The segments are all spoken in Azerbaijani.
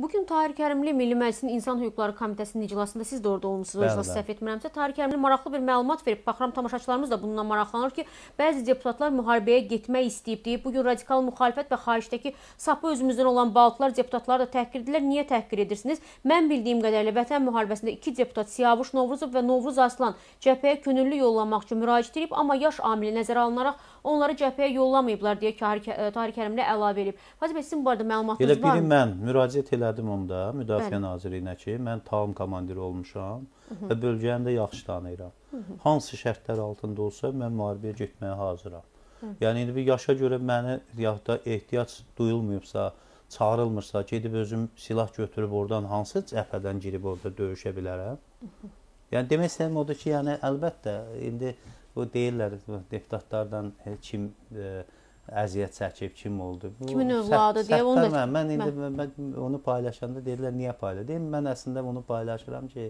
Bu gün Tahir Kərimli Milli Məclisin İnsan Hüquqları Komitəsinin iclasında siz də orada olmusunuz, o iclası səhv etmirəmsə. Tahir Kərimli maraqlı bir məlumat verib. Baxıram tamaşaçılarımız da bununla maraqlanır ki, bəzi deputatlar müharibəyə getmək istəyib deyib. Bu gün radikal müxalifət və xaricdəki sapı özümüzdən olan baltlar deputatları da təhqir edirlər. Niyə təhqir edirsiniz? Mən bildiyim qədərilə Vətən müharibəsində 2 deputat Siyavuş Novruzov və Novruz Aslan cəbhəyə könüllü yollanmaq üçün müraciət edib, amma yaş amili nəzərə alınaraq onları cəbhəyə yollamayıblar deyə ki, e, Tahir Kərimli əlavə edib. Fazil bəy, sizin bu barədə məlumatınız Elə var? Elə biri mən müraciət elədim onda Müdafiə Bəli. Nazirliyinə ki, mən tam komandiri olmuşam Hı -hı. və bölgəni də yaxşı tanıyıram. Hı -hı. Hansı şərtlər altında olsa mən müharibəyə getməyə hazıram. Hı -hı. Yəni indi bir yaşa görə mənə yaxda ehtiyac duyulmayıbsa, çağırılmırsa, gedib özüm silah götürüb oradan hansı cəbhədən girib orada döyüşə bilərəm? Hı -hı. Yəni demək istəyirəm odur ki, yəni əlbəttə indi Bu deyirlər deputatlardan e, kim ə, e, əziyyət çəkib, kim oldu. Bu, Kimin övladı deyə onu da mən, mən indi mən, mən onu paylaşanda deyirlər niyə paylaşdın? Mən əslində bunu paylaşıram ki,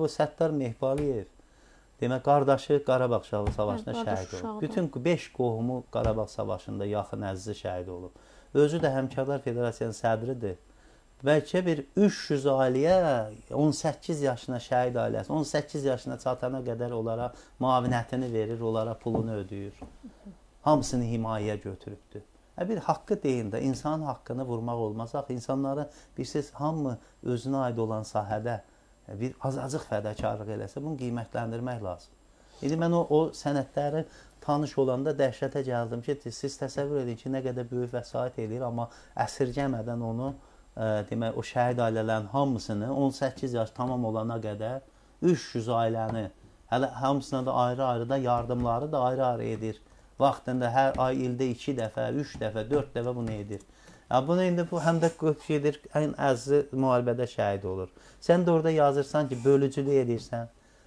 bu Səttar Mehbaliyev demə qardaşı Qarabağ savaşında hə, şəhid olub. Bütün 5 qohumu Qarabağ savaşında yaxın əzizi şəhid olub. Özü də Həmkarlar Federasiyasının sədridir bəlkə bir 300 ailəyə 18 yaşına şəhid ailəsi 18 yaşına çatana qədər onlara müavinətini verir, onlara pulunu ödəyir. Hamısını himayəyə götürübdü. Hə bir haqqı deyin də insanın haqqını vurmaq olmaz axı. İnsanları bilirsiz hamı özünə aid olan sahədə e, bir azacıq fədakarlıq eləsə bunu qiymətləndirmək lazımdır. İndi mən o, o sənədləri tanış olanda dəhşətə gəldim ki, siz təsəvvür edin ki, nə qədər böyük vəsait eləyir, amma əsirgəmədən onu e, demək o şəhid ailələrin hamısını 18 yaş tamam olana qədər 300 ailəni hələ hamısına da ayrı-ayrı da yardımları da ayrı-ayrı edir. Vaxtında hər ay ildə 2 dəfə, 3 dəfə, 4 dəfə bunu edir. Ya bunu indi bu həm də şeydir, ən əzizi müharibədə şəhid olur. Sən də orada yazırsan ki, bölücülük edirsən.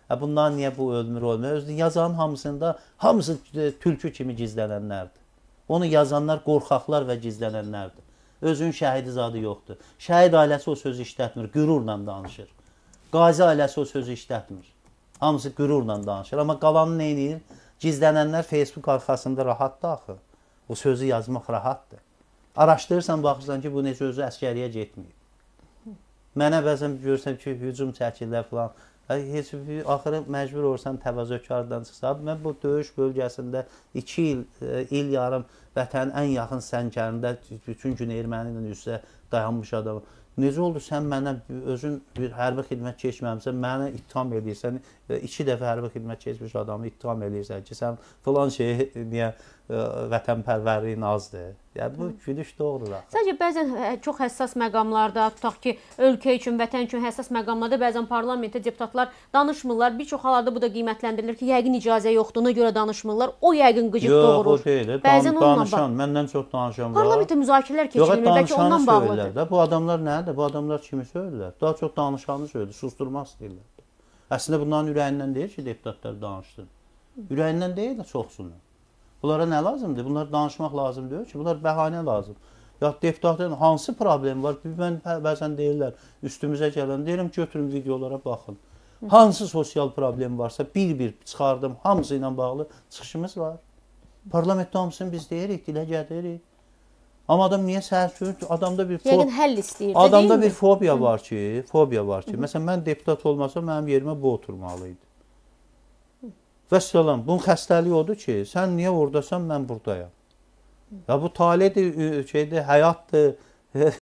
Ya bundan niyə bu ölmür, olmur? Özü yazanın hamısında hamısı e, tülkü kimi gizlənənlərdir. Onu yazanlar qorxaqlar və gizlənənlərdir. Özün şəhidi zadı yoxdur. Şəhid ailəsi o sözü işlətmir, qürurla danışır. Qazi ailəsi o sözü işlətmir. Hamısı qürurla danışır. Amma qalanı nə edir? Gizlənənlər Facebook arxasında rahatdır axı. O sözü yazmaq rahatdır. Araşdırırsan, baxırsan ki, bu necə özü əskəriyə getməyib. Mənə bəzən görürsən ki, hücum çəkirlər falan. Heç bir axırı məcbur olsan təvazökardan çıxsan. Mən bu döyüş bölgəsində 2 il, e, il yarım vətənin ən yaxın səngərində bütün gün erməni ilə üzsə dayanmış adamam. Necə oldu sən mənə özün bir hərbi xidmət keçməmsən, mənə ittiham eləyirsən, 2 e, dəfə hərbi xidmət keçmiş adamı ittiham eləyirsən ki, sən filan şeyi niyə e, vətənpərvərliyin azdır. Yəni bu gülüş doğrudur axı. Sadəcə bəzən e, çox həssas məqamlarda, tutaq ki, ölkə üçün, vətən üçün həssas məqamlarda bəzən parlamentdə deputatlar danışmırlar. Bir çox hallarda bu da qiymətləndirilir ki, yəqin icazə yoxdur, ona görə danışmırlar. O yəqin qıcıq Yox, doğurur. Yox, o deyil. Bəzən Dan danışan, məndən çox danışan var. Parlamentdə müzakirələr keçirilir, bəlkə ondan bağlıdır. Da. Bu adamlar nədir? də hə, bu adamlar kimi söylürlər. Daha çox danışanı söylür, susturmaq istəyirlər. Əslində bunların ürəyindən deyil ki, deputatlar danışsın. Ürəyindən deyil də çoxsunun. Bunlara nə lazımdır? Bunlar danışmaq lazım deyil ki, bunlar bəhanə lazım. Ya deputatın hansı problemi var? Mən bəzən deyirlər, üstümüzə gələn deyirəm, götürün videolara baxın. Hansı sosial problem varsa bir-bir çıxardım, hamısı ilə bağlı çıxışımız var. Parlamentdə hamısını biz deyirik, dilə gətirik. Amma adam niyə səhər sürür? Adamda bir fob... Yəqin həll istəyir. Adamda bir fobiya Hı. var ki, fobiya var ki, Hı -hı. məsələn mən deputat olmasam mənim yerimə bu oturmalı idi. Vəssalam, bunun xəstəliyi odur ki, sən niyə ordasan, mən burdayam. Hı. Ya bu taledir, şeydir, həyatdır.